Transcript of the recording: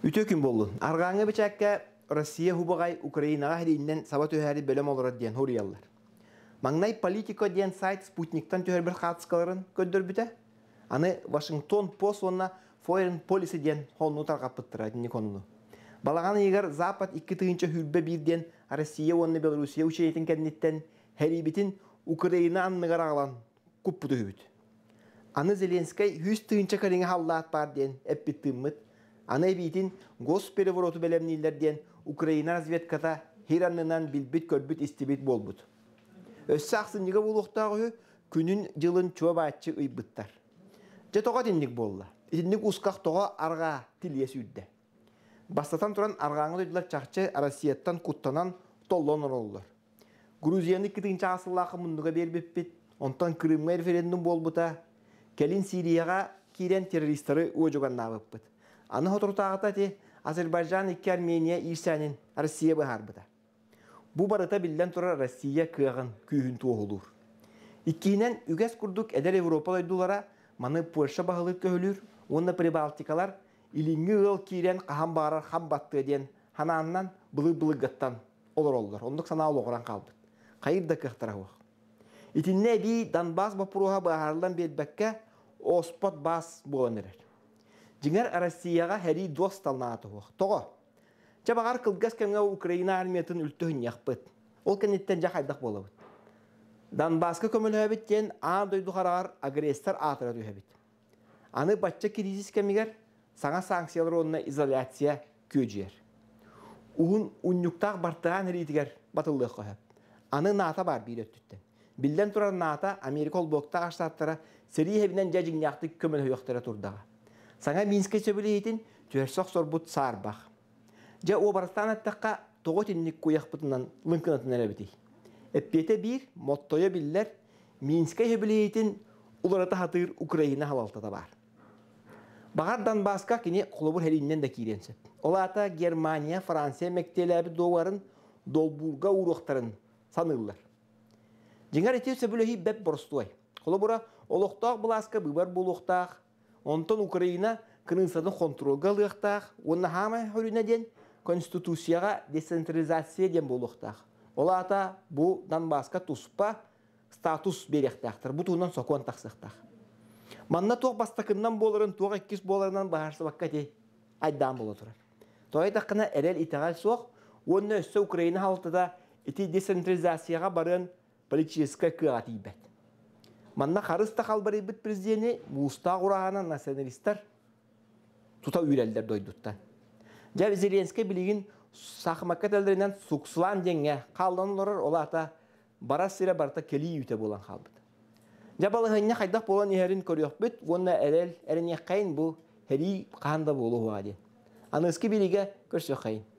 Үтө күн боллун. Аргаңы бичәккә Россия хубагай Украинага хәлиннән саба төһәри белем алыр дигән хурияллар. Маңнай политико сайт спутниктан төһәр бер хатскаларын Аны Вашингтон пост онна foreign policy дигән хонну таргап беттыра дигән конуну. егер Запад ике тыгынча хүрбе бирден Россия онны Белоруссия учейтен кәннеттен хәрибитин Украина анныгар аглан күп буту Аны Зеленский 100 тыгынча кәреңе халлаат бар дигән Анай бейтін госпелі вороту бәлемнейлерден Украина разведката хираннынан билбит көрбіт истебит болбут. Өссі ақсыннығы болуқтағы күнін жылын чуа баатчы ұйбыттар. Жетоға тіннік болла. Итіннік ұсқақ тоға арға тілес үйді. Бастатан тұран арғаңы дойдылар чақчы Россияттан құттанан толлон ороллар. Грузияны кітігінші асыллақы мұндыға бербеппет, онтан Крымға референдум болбыта, кәлін Сирияға кирен террористары өжіған нағыппыт. Аны хотуртағыта те Азербайджан икі Армения ирсәнін Россия быһарбыта. Бу барыта білден тура Россия күйіғын күйүн туғылыр. Иккинен үгәс курдук эдер Европалай дулара маны Польша бағылы көлір, онна прибалтикалар илинги ғыл кирен қаған бағарар қам батты бұлы-бұлы хананнан былы былы гаттан олор олор. Ондук санаал огран калды. Кайырда кыхтырау. Итинне бей Донбас бапыруға баһарлан бедбекке оспот бас әрер. Дигәр Россияга һәри дос талната хук. Тоғы. Чабагар кылгас Украина армиятын үлтөһен яқпыт. Ол көнеттен жахайдак болады. Донбасска көмілі тен аан дойду карар агрессор атыра Аны батча кризис кемигер саңа санкциялар онына изоляция көжер. ун уннюктак бартыған ритигер батылдық көхөп. Аны ната бар бейді өттүттен. Билден тұрар ната Америкол блокта сәрі серии жәжің яқты көмілі турдага. Саңа Минске сөбілейтін түрсақ сорбут сарбақ. Жа обарастан аттаққа тоғыт инник куяқ бұтынан лынкынатын әләбетей. Әппеті бір, моттоя білілер, Минске ұларата хатыр Украина халалтада бар. Бағардан басқа кіне құлыбыр әліннен да кейренсіп. Олата Германия, Франция мәктеләбі доғарын долбурга уруқтарын санылылар. Жыңар етеу сөбілі бәп бұрыстуай. Құлыбыра олықтақ бұласқа бұбар Онтон Украина кынынсаны контролга алыктах, онна хама хөрүнә ден конституцияга децентрализация ден болуктах. Олата бу Донбасска туспа статус беректахтыр. Бу тунан сокон таксыктах. Манна тоо бастакыннан боларын, тоқ эккис боларынан баарсы баккати айдан боло турар. Той тақына эрел итагал соқ, онна өссө Украина халтыда ити децентрализацияга барын политическая кыгат Манна қарыста қалбар бит президенти муста құрағанан националистар тута үйрәлдер дойдутта. Жа Зеленский билигин сахмакат әлдерінен суксылан денге қалданылырыр олата бара сире барта келі үйте болан қалбыт. Жа қайдақ болан ерін көріп бит, онна әрел әріне қайын бұл әрі қанда болу ғади. Аныңызки біліге көрсе қайын.